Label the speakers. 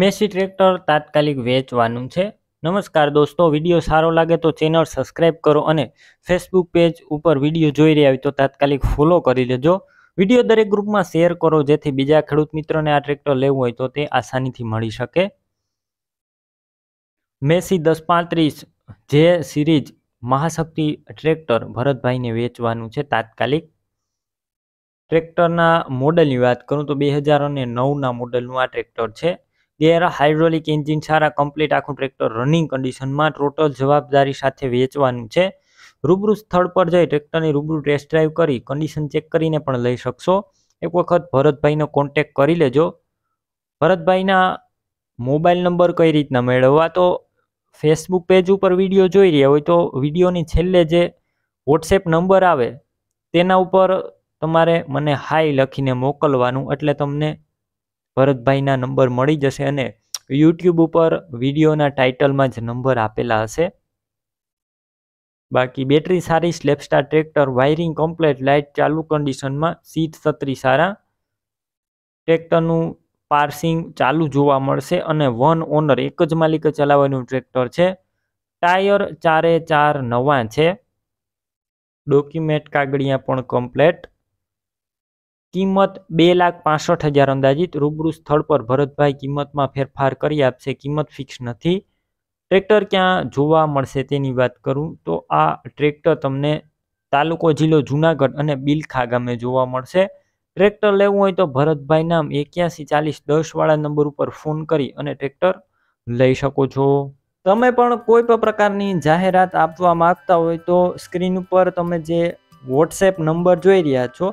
Speaker 1: Massey tractor તાત્કાલિક વેચવાનું છે નમસ્કાર દોસ્તો વિડીયો સારો લાગે તો ચેનલ સબસ્ક્રાઈબ કરો અને ફેસબુક પેજ ઉપર વિડીયો જોઈ રહ્યા હોય તો તાત્કાલિક ફોલો કરી લેજો વિડીયો દરેક ગ્રુપમાં શેર કરો જેથી બીજા ખેડૂત મિત્રોને આ ટ્રેક્ટર લેવું હોય તો તે આસાનીથી મળી શકે મેસી દસ પાંત્રીસ જે સિરીઝ મહાશક્તિ ટ્રેક્ટર ભરતભાઈને વેચવાનું છે તાત્કાલિક ટ્રેક્ટરના મોડલની વાત કરું તો બે હજાર અને નવના મોડલનું આ ટ્રેક્ટર છે તેર હાઇડ્રોલિક એન્જિન સારા કમ્પ્લીટ આખું ટ્રેક્ટર રનિંગ કન્ડિશનમાં ટોટલ જવાબદારી સાથે વેચવાનું છે રૂબરૂ સ્થળ પર જઈ ટ્રેક્ટરની રૂબરૂ ટેસ્ટ ડ્રાઈવ કરી કન્ડિશન ચેક કરીને પણ લઈ શકશો એક વખત ભરતભાઈનો કોન્ટેક કરી લેજો ભરતભાઈના મોબાઈલ નંબર કઈ રીતના મેળવવા તો ફેસબુક પેજ ઉપર વિડીયો જોઈ રહ્યા હોય તો વિડીયોની છેલ્લે જે વોટ્સએપ નંબર આવે તેના ઉપર તમારે મને હાઈ લખીને મોકલવાનું એટલે તમને ભરતભાઈના નંબર મળી જશે અને યુટ્યુબ ઉપર વિડીયોના ટાઇટલમાં જ નંબર આપેલા હશે બાકી બેટરી સારી સ્લેપસ્ટાર ટ્રેક્ટર વાયરિંગ કમ્પ્લેટ લાઇટ ચાલુ કન્ડિશનમાં સીટ સત્રી સારા ટ્રેક્ટરનું પાર્સિંગ ચાલુ જોવા મળશે અને વન ઓનર એક જ માલિક ચલાવવાનું ટ્રેક્ટર છે ટાયર ચારે ચાર નવા છે ડોક્યુમેન્ટ કાગળિયા પણ કમ્પ્લેટ કિંમત બે લાખ પાસઠ હજાર અંદાજિત રૂબરૂ સ્થળ પર ભરતભાઈ કિંમતમાં ફેરફાર કરી આપશે કિંમત ફિક્સ નથી ટ્રેક્ટર ક્યાં જોવા મળશે તેની વાત કરું તો આ ટ્રેક્ટર તમને તાલુકો જિલ્લો જુનાગઢ અને બિલખા ગામે જોવા મળશે ટ્રેક્ટર લેવું હોય તો ભરતભાઈ નામ એક્યાસી ચાલીસ દસવાળા નંબર ઉપર ફોન કરી અને ટ્રેક્ટર લઈ શકો છો તમે પણ કોઈ પણ પ્રકારની જાહેરાત આપવા માંગતા હોય તો સ્ક્રીન ઉપર તમે જે વોટ્સએપ નંબર જોઈ રહ્યા છો